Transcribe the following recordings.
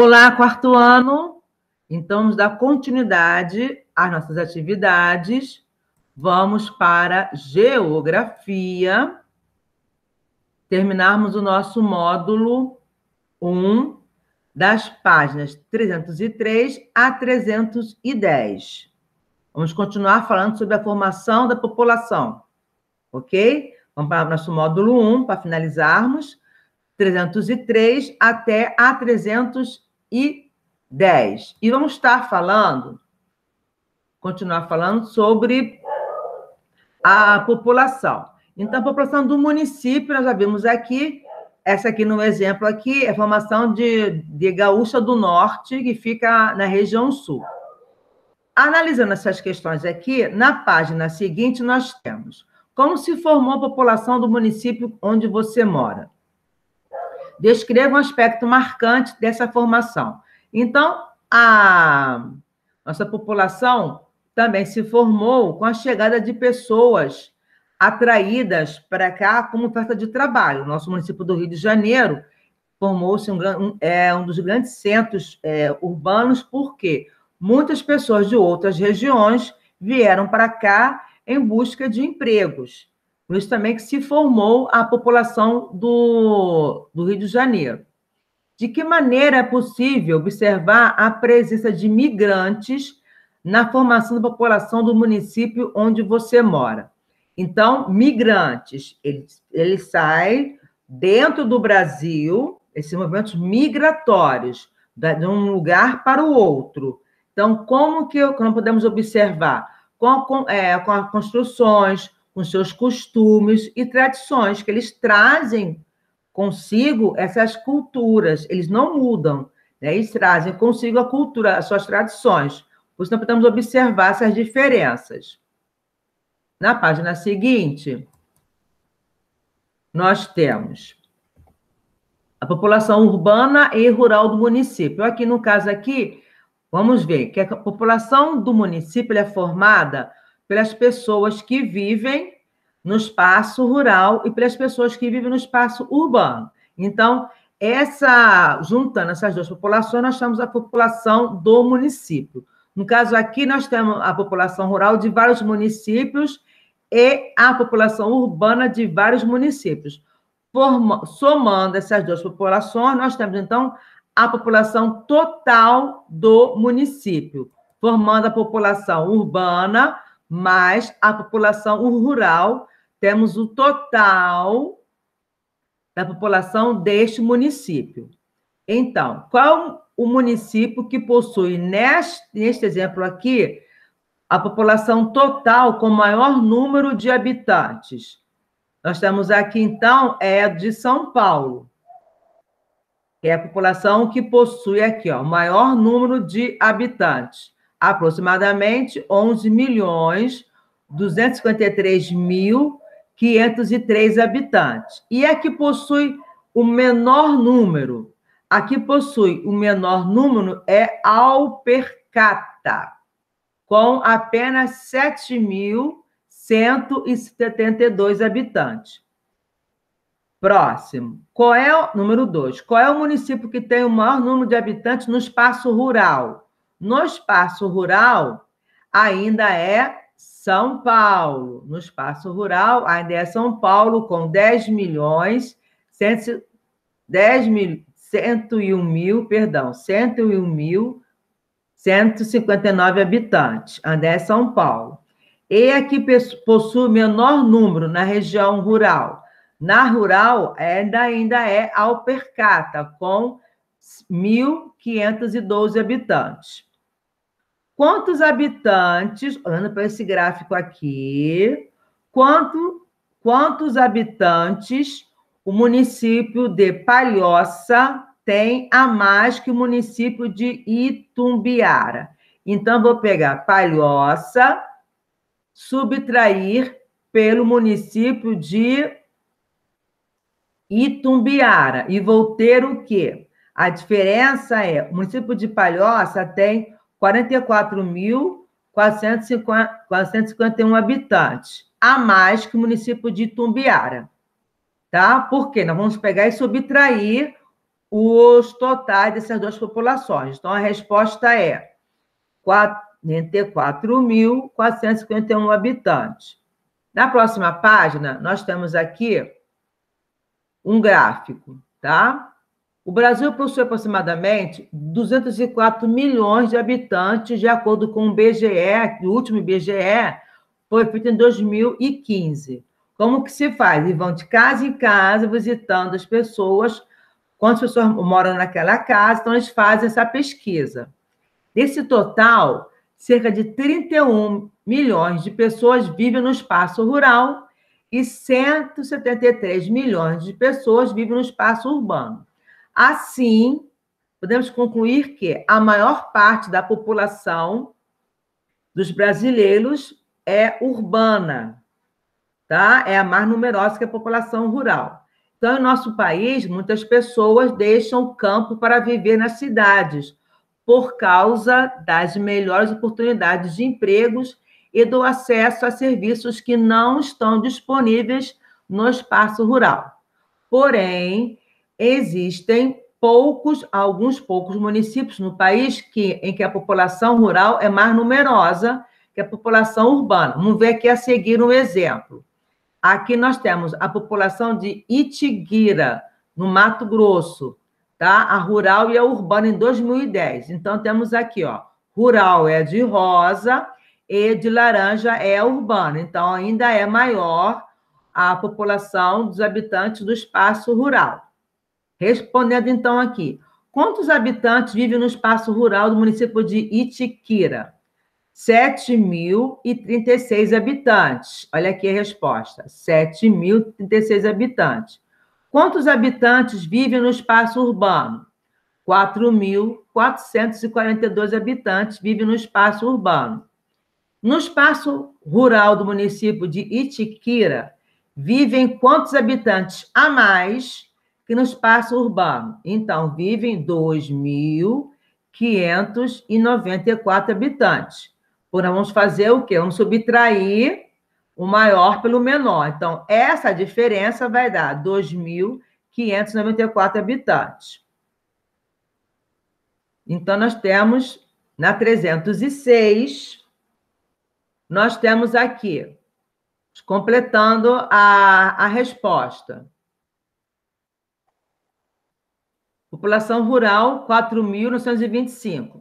Olá, quarto ano. Então, nos dá continuidade às nossas atividades. Vamos para geografia. Terminarmos o nosso módulo 1 das páginas 303 a 310. Vamos continuar falando sobre a formação da população, ok? Vamos para o nosso módulo 1 para finalizarmos. 303 até a 310 e 10. E vamos estar falando, continuar falando sobre a população. Então, a população do município, nós já vimos aqui, essa aqui no exemplo aqui, é a formação de, de Gaúcha do Norte, que fica na região sul. Analisando essas questões aqui, na página seguinte nós temos como se formou a população do município onde você mora descreva um aspecto marcante dessa formação. Então, a nossa população também se formou com a chegada de pessoas atraídas para cá como oferta de trabalho. Nosso município do Rio de Janeiro formou-se um, um, é, um dos grandes centros é, urbanos, porque muitas pessoas de outras regiões vieram para cá em busca de empregos. Por isso também que se formou a população do, do Rio de Janeiro. De que maneira é possível observar a presença de migrantes na formação da população do município onde você mora? Então, migrantes, eles, eles saem dentro do Brasil, esses movimentos migratórios, de um lugar para o outro. Então, como que não podemos observar? Com, com, é, com as construções, com seus costumes e tradições, que eles trazem consigo essas culturas, eles não mudam, né? eles trazem consigo a cultura, as suas tradições. Por isso, nós podemos observar essas diferenças. Na página seguinte, nós temos a população urbana e rural do município. Aqui, no caso aqui, vamos ver que a população do município é formada pelas pessoas que vivem no espaço rural e para as pessoas que vivem no espaço urbano. Então, essa juntando essas duas populações, nós temos a população do município. No caso aqui, nós temos a população rural de vários municípios e a população urbana de vários municípios. Forma, somando essas duas populações, nós temos então a população total do município, formando a população urbana mais a população rural, temos o total da população deste município. Então, qual o município que possui, neste, neste exemplo aqui, a população total com maior número de habitantes? Nós temos aqui, então, é de São Paulo. que É a população que possui aqui, ó, o maior número de habitantes, aproximadamente 11 milhões 253 mil 503 habitantes. E a é que possui o menor número, a que possui o menor número é Alpercata, com apenas 7.172 habitantes. Próximo. Qual é o número 2? Qual é o município que tem o maior número de habitantes no espaço rural? No espaço rural ainda é são Paulo, no espaço rural, ainda é São Paulo com 10 milhões, 100, 10 mil, 101 mil, perdão, 101 mil 159 habitantes, ainda é São Paulo. E aqui é possui menor número na região rural. Na rural, ainda, ainda é Alpercata, com 1.512 habitantes. Quantos habitantes, olhando para esse gráfico aqui, quanto, quantos habitantes o município de Palhoça tem a mais que o município de Itumbiara? Então, vou pegar Palhoça, subtrair pelo município de Itumbiara e vou ter o quê? A diferença é, o município de Palhoça tem 44.451 habitantes, a mais que o município de Itumbiara. Tá? Por quê? Nós vamos pegar e subtrair os totais dessas duas populações. Então, a resposta é 44.451 habitantes. Na próxima página, nós temos aqui um gráfico, tá? O Brasil possui aproximadamente 204 milhões de habitantes, de acordo com o BGE, o último BGE foi feito em 2015. Como que se faz? E vão de casa em casa visitando as pessoas, quantas pessoas moram naquela casa, então eles fazem essa pesquisa. Desse total, cerca de 31 milhões de pessoas vivem no espaço rural e 173 milhões de pessoas vivem no espaço urbano. Assim, podemos concluir que a maior parte da população dos brasileiros é urbana, tá? É a mais numerosa que a população rural. Então, em nosso país, muitas pessoas deixam o campo para viver nas cidades, por causa das melhores oportunidades de empregos e do acesso a serviços que não estão disponíveis no espaço rural. Porém, existem poucos, alguns poucos municípios no país que, em que a população rural é mais numerosa que a população urbana. Vamos ver aqui a seguir um exemplo. Aqui nós temos a população de Itiguira, no Mato Grosso, tá? A rural e a urbana em 2010. Então temos aqui, ó, rural é de rosa e de laranja é urbana. Então ainda é maior a população dos habitantes do espaço rural. Respondendo então aqui, quantos habitantes vivem no espaço rural do município de Itiquira? 7.036 habitantes. Olha aqui a resposta: 7.036 habitantes. Quantos habitantes vivem no espaço urbano? 4.442 habitantes vivem no espaço urbano. No espaço rural do município de Itiquira, vivem quantos habitantes a mais que no espaço urbano. Então, vivem 2.594 habitantes. Porém, vamos fazer o quê? Vamos subtrair o maior pelo menor. Então, essa diferença vai dar 2.594 habitantes. Então, nós temos na 306, nós temos aqui, completando a, a resposta. População rural, 4.925.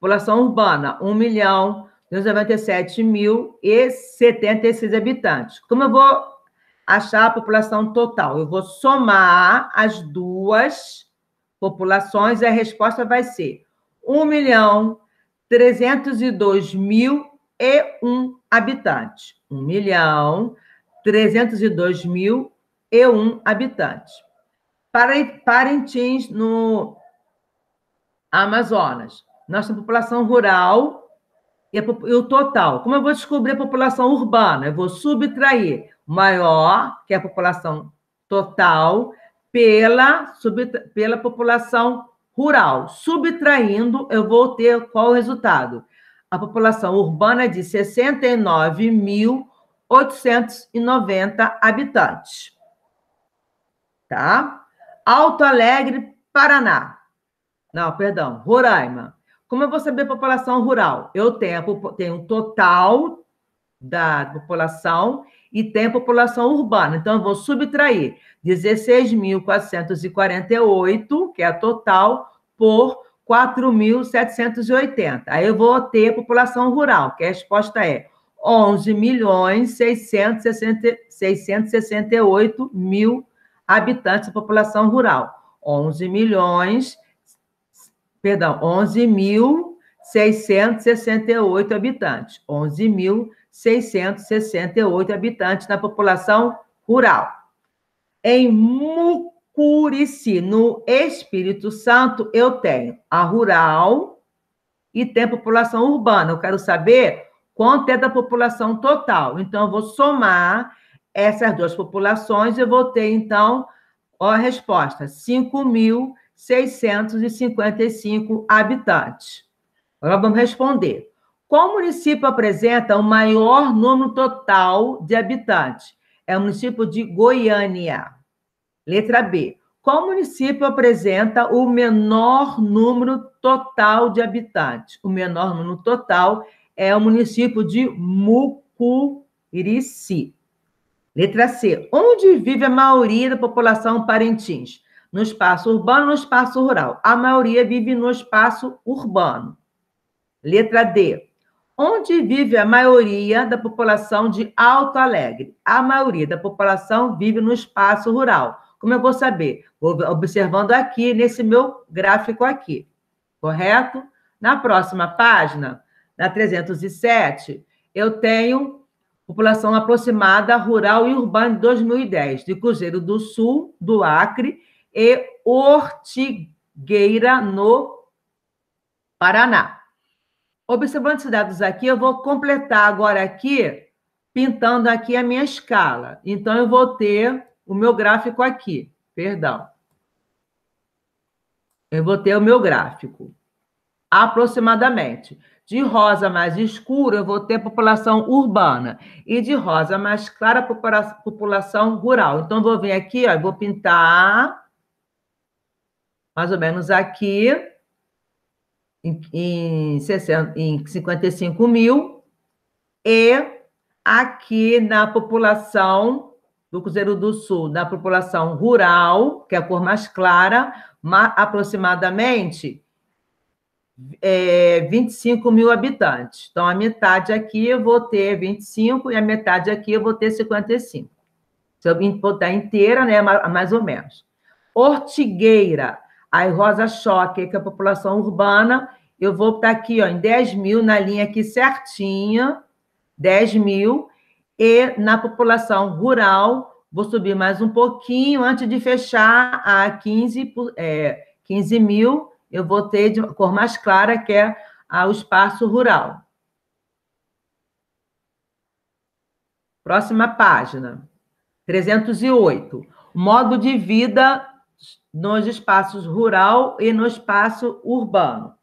População urbana, 1 milhão 297.076 habitantes. Como eu vou achar a população total? Eu vou somar as duas populações e a resposta vai ser 1 milhão 302 habitantes. 1 milhão 302 mil Parintins, no Amazonas. Nós temos população rural e, o total. Como eu vou descobrir a população urbana? Eu vou subtrair maior, que é a população total, pela, sub, pela população rural. Subtraindo, eu vou ter qual o resultado? A população urbana é de 69.890 habitantes. Tá? Alto Alegre, Paraná. Não, perdão, Roraima. Como eu vou saber a população rural? Eu tenho, tenho um total da população e tem a população urbana. Então, eu vou subtrair 16.448, que é a total, por 4.780. Aí eu vou ter a população rural, que a resposta é 11.668.000 milhões mil habitantes da população rural, 11 milhões, perdão, 11.668 habitantes, 11.668 habitantes na população rural. Em Mucurici, no Espírito Santo, eu tenho a rural e tem a população urbana. Eu quero saber quanto é da população total. Então, eu vou somar essas duas populações, eu vou ter, então, a resposta: 5.655 habitantes. Agora vamos responder. Qual município apresenta o maior número total de habitantes? É o município de Goiânia. Letra B. Qual município apresenta o menor número total de habitantes? O menor número total é o município de Mucurici. Letra C. Onde vive a maioria da população parentins? No espaço urbano ou no espaço rural? A maioria vive no espaço urbano. Letra D. Onde vive a maioria da população de Alto Alegre? A maioria da população vive no espaço rural. Como eu vou saber? Vou observando aqui, nesse meu gráfico aqui. Correto? Na próxima página, na 307, eu tenho população aproximada rural e urbana de 2010, de Cruzeiro do Sul, do Acre, e Ortigueira, no Paraná. Observando esses dados aqui, eu vou completar agora aqui, pintando aqui a minha escala. Então, eu vou ter o meu gráfico aqui, perdão. Eu vou ter o meu gráfico, aproximadamente. De rosa mais escuro, eu vou ter população urbana. E de rosa mais clara, população rural. Então, vou vir aqui, ó, vou pintar mais ou menos aqui, em, em, em 55 mil, e aqui na população do Cruzeiro do Sul, na população rural, que é a cor mais clara, aproximadamente é, 25 mil habitantes. Então, a metade aqui eu vou ter 25 e a metade aqui eu vou ter 55. Se eu botar inteira, né, mais ou menos. Ortigueira, aí Rosa Choque, que é a população urbana, eu vou estar aqui ó, em 10 mil, na linha aqui certinha, 10 mil, e na população rural, vou subir mais um pouquinho antes de fechar a 15, é, 15 mil, eu vou ter de cor mais clara, que é o espaço rural. Próxima página, 308. Modo de vida nos espaços rural e no espaço urbano.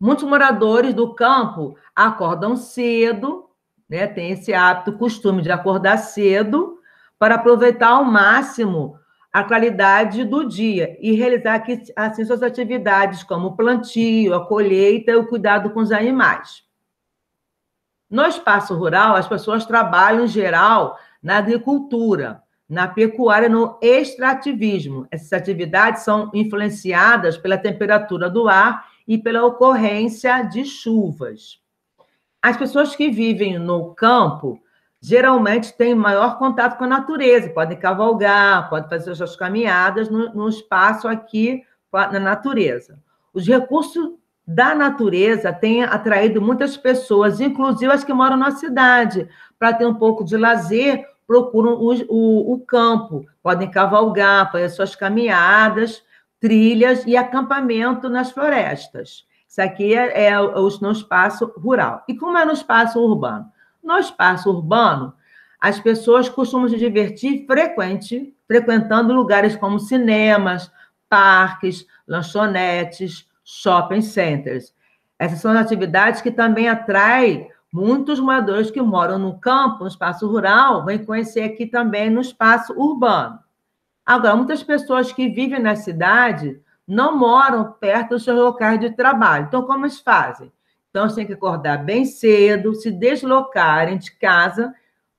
Muitos moradores do campo acordam cedo, né, tem esse hábito, costume de acordar cedo, para aproveitar ao máximo a qualidade do dia e realizar aqui, assim suas atividades como o plantio, a colheita e o cuidado com os animais. No espaço rural, as pessoas trabalham em geral na agricultura, na pecuária, no extrativismo. Essas atividades são influenciadas pela temperatura do ar e pela ocorrência de chuvas. As pessoas que vivem no campo geralmente têm maior contato com a natureza, podem cavalgar, podem fazer suas caminhadas no, no espaço aqui na natureza. Os recursos da natureza têm atraído muitas pessoas, inclusive as que moram na cidade, para ter um pouco de lazer, procuram o, o, o campo, podem cavalgar, fazer suas caminhadas, trilhas e acampamento nas florestas. Isso aqui é, é, é, é, o, no espaço rural. E como é no espaço urbano? No espaço urbano, as pessoas costumam se divertir frequente, frequentando lugares como cinemas, parques, lanchonetes, shopping centers. Essas são as atividades que também atraem muitos moradores que moram no campo, no espaço rural, vêm conhecer aqui também no espaço urbano. Agora, muitas pessoas que vivem na cidade não moram perto dos seus locais de trabalho. Então, como eles fazem? Então, eles têm que acordar bem cedo, se deslocarem de casa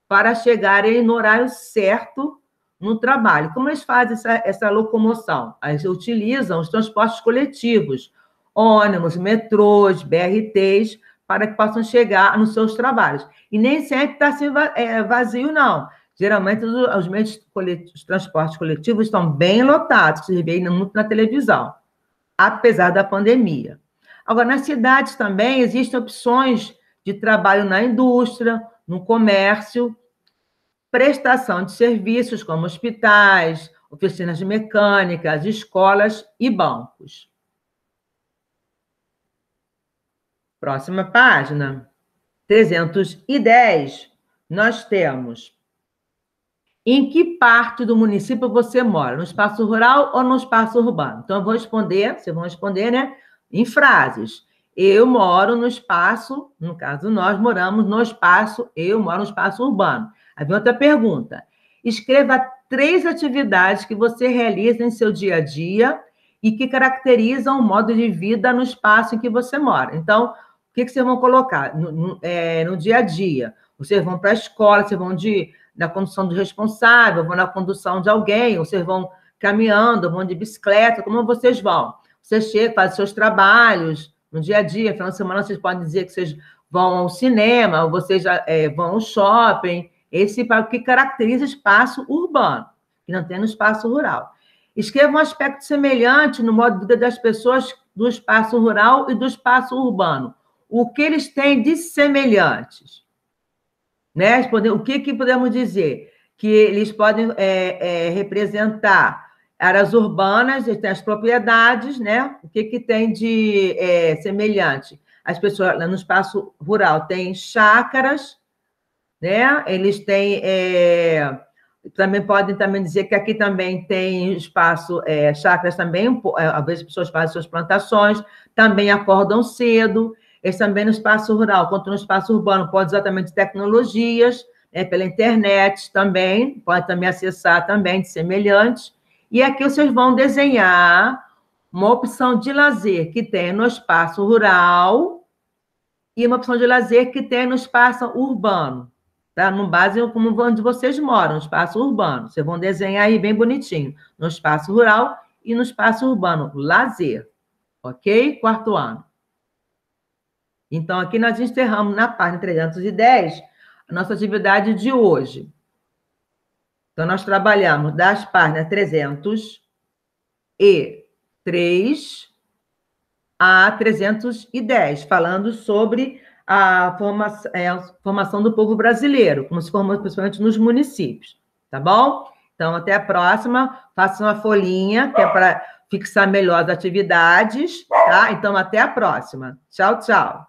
para chegarem no horário certo no trabalho. Como eles fazem essa, essa locomoção? Eles utilizam os transportes coletivos, ônibus, metrôs, BRTs, para que possam chegar nos seus trabalhos. E nem sempre está assim é, vazio, não. Geralmente, os meios coletivos, transportes coletivos estão bem lotados, se vê muito na televisão, apesar da pandemia. Agora, nas cidades também existem opções de trabalho na indústria, no comércio, prestação de serviços como hospitais, oficinas de mecânicas, escolas e bancos. Próxima página, 310. Nós temos em que parte do município você mora, no espaço rural ou no espaço urbano? Então, eu vou responder, vocês vão responder, né? em frases. Eu moro no espaço, no caso, nós moramos no espaço, eu moro no espaço urbano. Havia outra pergunta. Escreva três atividades que você realiza em seu dia a dia e que caracterizam o modo de vida no espaço em que você mora. Então, o que, vocês vão colocar no, no, é, no dia a dia? Vocês vão para a escola, vocês vão de, na condução do responsável, vão na condução de alguém, vocês vão caminhando, vão de bicicleta, como vocês vão. Você chega, faz seus trabalhos no dia a dia, final de semana vocês podem dizer que vocês vão ao cinema, ou vocês é, vão ao shopping. Esse é o que caracteriza o espaço urbano, que não tem no espaço rural. Escreva um aspecto semelhante no modo de vida das pessoas do espaço rural e do espaço urbano. O que eles têm de semelhantes? Né? O que, que podemos dizer? Que eles podem é, é, representar áreas urbanas, tem as propriedades, né? O que, que tem de é, semelhante? As pessoas no espaço rural têm chácaras, né? Eles têm é, também podem também dizer que aqui também tem espaço é, chácaras também, é, às vezes as pessoas fazem suas plantações, também acordam cedo. Eles também no espaço rural, quanto no espaço urbano, pode usar também de tecnologias, né? pela internet também, pode também acessar também de semelhantes. E aqui vocês vão desenhar uma opção de lazer que tem no espaço rural e uma opção de lazer que tem no espaço urbano, tá? No base como onde vocês moram, no espaço urbano. Vocês vão desenhar aí bem bonitinho, no espaço rural e no espaço urbano, lazer. OK? Quarto ano. Então, aqui nós encerramos na página 310 a nossa atividade de hoje. Então, nós trabalhamos das páginas 300 e 3 a 310, falando sobre a, é, a formação do povo brasileiro, como se formou principalmente nos municípios, tá bom? Então, até a próxima. Faça uma folhinha, que é para fixar melhor as atividades, tá? Então, até a próxima. Tchau, tchau.